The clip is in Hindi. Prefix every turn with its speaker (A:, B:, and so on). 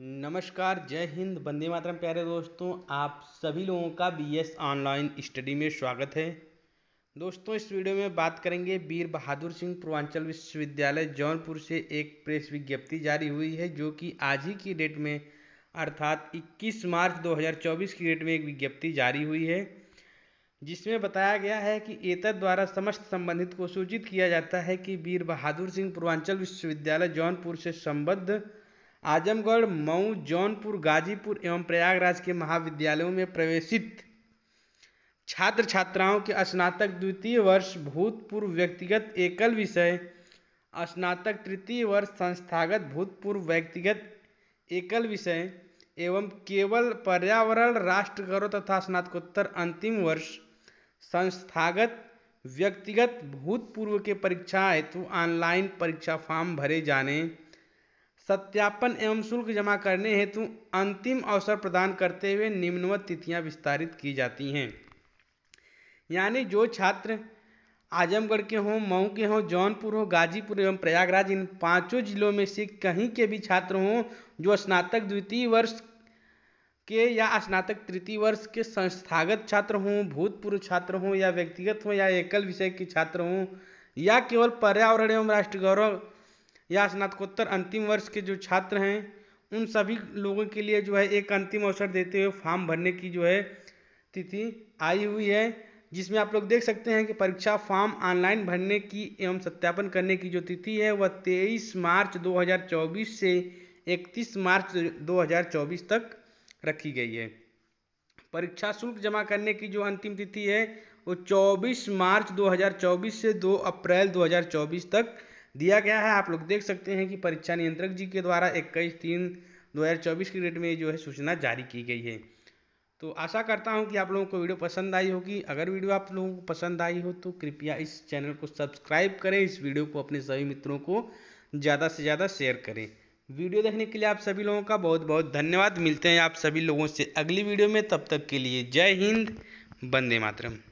A: नमस्कार जय हिंद बंदे मातरम प्यारे दोस्तों आप सभी लोगों का बीएस ऑनलाइन स्टडी में स्वागत है दोस्तों इस वीडियो में बात करेंगे वीर बहादुर सिंह पूर्वांचल विश्वविद्यालय जौनपुर से एक प्रेस विज्ञप्ति जारी हुई है जो कि आज ही की डेट में अर्थात 21 मार्च 2024 की डेट में एक विज्ञप्ति जारी हुई है जिसमें बताया गया है कि एतद द्वारा समस्त संबंधित को सूचित किया जाता है कि वीर बहादुर सिंह पूर्वांचल विश्वविद्यालय जौनपुर से संबद्ध आजमगढ़ मऊ जौनपुर गाजीपुर एवं प्रयागराज के महाविद्यालयों में प्रवेशित छात्र छात्राओं के स्नातक द्वितीय वर्ष भूतपूर्व व्यक्तिगत एकल विषय स्नातक तृतीय वर्ष संस्थागत भूतपूर्व व्यक्तिगत एकल विषय एवं केवल पर्यावरण राष्ट्र गौरव तथा स्नातकोत्तर अंतिम वर्ष संस्थागत व्यक्तिगत भूतपूर्व के परीक्षा हेतु ऑनलाइन परीक्षा फॉर्म भरे जाने सत्यापन एवं शुल्क जमा करने हेतु अंतिम अवसर प्रदान करते हुए निम्नवत तिथियां विस्तारित की जाती हैं यानी जो छात्र आजमगढ़ के हों मऊ के हों जौनपुर हों गाजीपुर एवं प्रयागराज इन पांचों जिलों में से कहीं के भी छात्र हों जो स्नातक द्वितीय वर्ष के या स्नातक तृतीय वर्ष के संस्थागत छात्र हों भूतपूर्व छात्र हों या व्यक्तिगत हों या एकल विषय के छात्र हों या केवल पर्यावरण एवं राष्ट्र गौरव या स्नातकोत्तर अंतिम वर्ष के जो छात्र हैं उन सभी लोगों के लिए जो है एक अंतिम अवसर देते हुए फॉर्म भरने की जो है तिथि आई हुई है जिसमें आप लोग देख सकते हैं कि परीक्षा फॉर्म ऑनलाइन भरने की एवं सत्यापन करने की जो तिथि है वह 23 मार्च 2024 से 31 मार्च 2024 तक रखी गई है परीक्षा शुल्क जमा करने की जो अंतिम तिथि है वो 24 मार्च 2024 से 2 अप्रैल 2024 तक दिया गया है आप लोग देख सकते हैं कि परीक्षा नियंत्रक जी के द्वारा इक्कीस तीन चौबीस की डेट में जो है सूचना जारी की गई है तो आशा करता हूँ कि आप लोगों को वीडियो पसंद आई होगी अगर वीडियो आप लोगों को पसंद आई हो तो कृपया इस चैनल को सब्सक्राइब करें इस वीडियो को अपने सभी मित्रों को ज़्यादा से ज़्यादा शेयर करें वीडियो देखने के लिए आप सभी लोगों का बहुत बहुत धन्यवाद मिलते हैं आप सभी लोगों से अगली वीडियो में तब तक के लिए जय हिंद वंदे मातरम